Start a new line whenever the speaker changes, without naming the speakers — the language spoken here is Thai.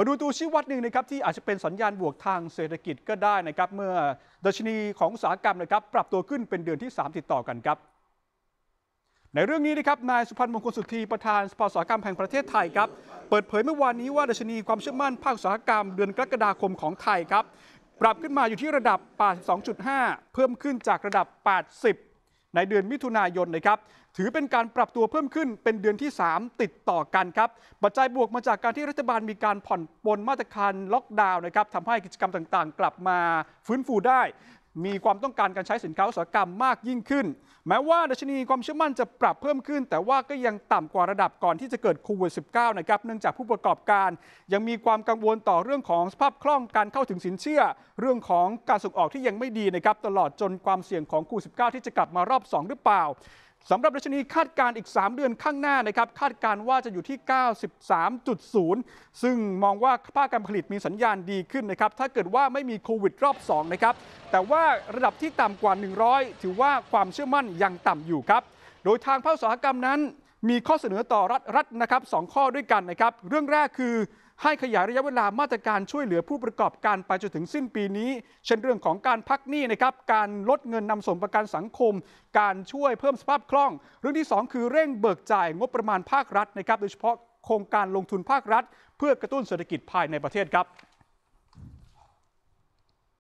มาดูตัวชี้วัดหนึ่งนะครับที่อาจจะเป็นสัญญาณบวกทางเศรษฐกิจก็ได้นะครับเมื่อดัชนีของอุตสาหกรรมนะครับปรับตัวขึ้นเป็นเดือนที่ 3 ติดต่อกันครับ ในเรื่องนี้นะครับนายสุพันธ์มงคลสุธี ประธานสภาอุตสาหกรรมแห่งประเทศไทยครับเปิดเผยเมื่อวานนี้ว่าดัชนีความเชื่อมั่นภาคอุตสาหกรรมเดือนกรกฎาคมของไทยครับปรับขึ้นมาอยู่ที่ระดับ 82.5 เพิ่มขึ้นจากระดับ 80ในเดือนมิถุนายนนะครับถือเป็นการปรับตัวเพิ่มขึ้นเป็นเดือนที่ 3 ติดต่อกันครับปัจจัยบวกมาจากการที่รัฐบาลมีการผ่อนปลนมาตรการล็อกดาวน์นะครับทำให้กิจกรรมต่าง ๆ กลับมาฟื้นฟูได้มีความต้องการการใช้สินค้าอุตสาหกรรมมากยิ่งขึ้น แม้ว่าดัชนีความเชื่อมั่นจะปรับเพิ่มขึ้น แต่ว่าก็ยังต่ำกว่าระดับก่อนที่จะเกิดโควิด -19 นะครับ เนื่องจากผู้ประกอบการ ยังมีความกังวลต่อเรื่องของสภาพคล่องการเข้าถึงสินเชื่อ เรื่องของการส่งออกที่ยังไม่ดีนะครับตลอดจนความเสี่ยงของโควิด -19 ที่จะกลับมารอบ 2 หรือเปล่าสำหรับดัชนีคาดการณ์อีก 3 เดือนข้างหน้านะครับ คาดการณ์ว่าจะอยู่ที่ 93.0 ซึ่งมองว่าภาคการผลิตมีสัญญาณดีขึ้นนะครับ ถ้าเกิดว่าไม่มีโควิดรอบ 2 นะครับ แต่ว่าระดับที่ต่ำกว่า 100 ถือว่าความเชื่อมั่นยังต่ำอยู่ครับ โดยทางภาคอุตสาหกรรมนั้นมีข้อเสนอต่อรัฐรัฐนะครับสข้อด้วยกันนะครับเรื่องแรกคือให้ขยายระยะเวลามาตรการช่วยเหลือผู้ประกอบการไปจนถึงสิ้นปีนี้ เช่นเรื่องของการพักหนี้นะครับการลดเงินนำสมประกันสังคม การช่วยเพิ่มสภาพคล่อง เรื่องที่ 2 คือเร่งเบิกจ่ายงบประมาณภาครัฐนะครับโดยเฉพาะโครงการลงทุนภาครัฐ เพื่อกระตุ้นเศรษฐกิจภายในประเทศครับ